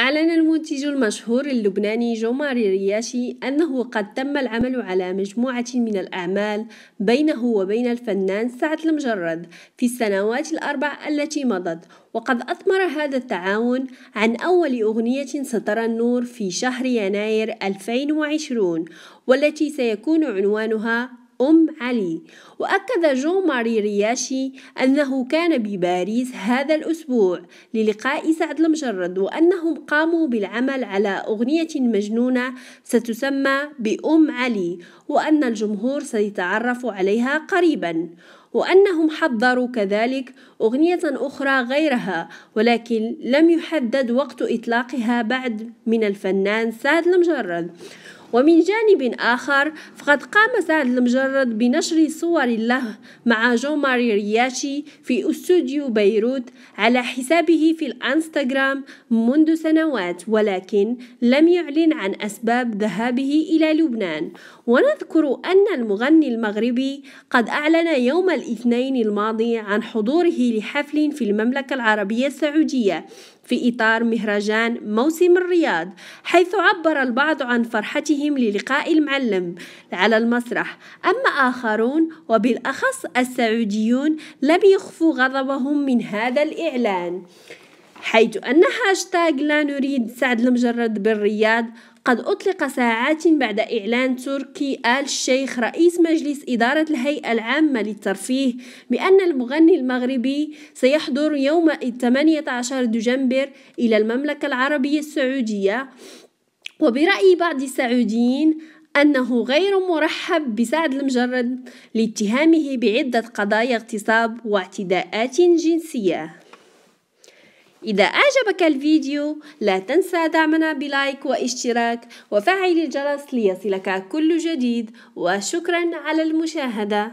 أعلن المنتج المشهور اللبناني جوماري رياشي أنه قد تم العمل على مجموعة من الأعمال بينه وبين الفنان سعد المجرد في السنوات الأربع التي مضت وقد أثمر هذا التعاون عن أول أغنية سترى النور في شهر يناير 2020 والتي سيكون عنوانها أم علي وأكد جو ماري رياشي أنه كان بباريس هذا الأسبوع للقاء سعد المجرد وأنهم قاموا بالعمل على أغنية مجنونة ستسمى بأم علي وأن الجمهور سيتعرف عليها قريبا وأنهم حضروا كذلك أغنية أخرى غيرها ولكن لم يحدد وقت إطلاقها بعد من الفنان سعد المجرد ومن جانب آخر فقد قام سعد المجرد بنشر صور له مع جو ماري رياشي في استوديو بيروت على حسابه في الانستغرام منذ سنوات ولكن لم يعلن عن أسباب ذهابه إلى لبنان ونذكر أن المغني المغربي قد أعلن يوم الاثنين الماضي عن حضوره لحفل في المملكة العربية السعودية في إطار مهرجان موسم الرياض حيث عبر البعض عن فرحتهم للقاء المعلم على المسرح أما آخرون وبالأخص السعوديون لم يخفوا غضبهم من هذا الإعلان حيث أن هاشتاغ لا نريد سعد المجرد بالرياض قد أطلق ساعات بعد إعلان تركي آل الشيخ رئيس مجلس إدارة الهيئة العامة للترفيه بأن المغني المغربي سيحضر يوم 18 دجنبر إلى المملكة العربية السعودية وبرأي بعض السعوديين أنه غير مرحب بسعد المجرد لاتهامه بعدة قضايا اغتصاب واعتداءات جنسية إذا أعجبك الفيديو لا تنسى دعمنا بلايك واشتراك وفعل الجرس ليصلك كل جديد وشكرا على المشاهدة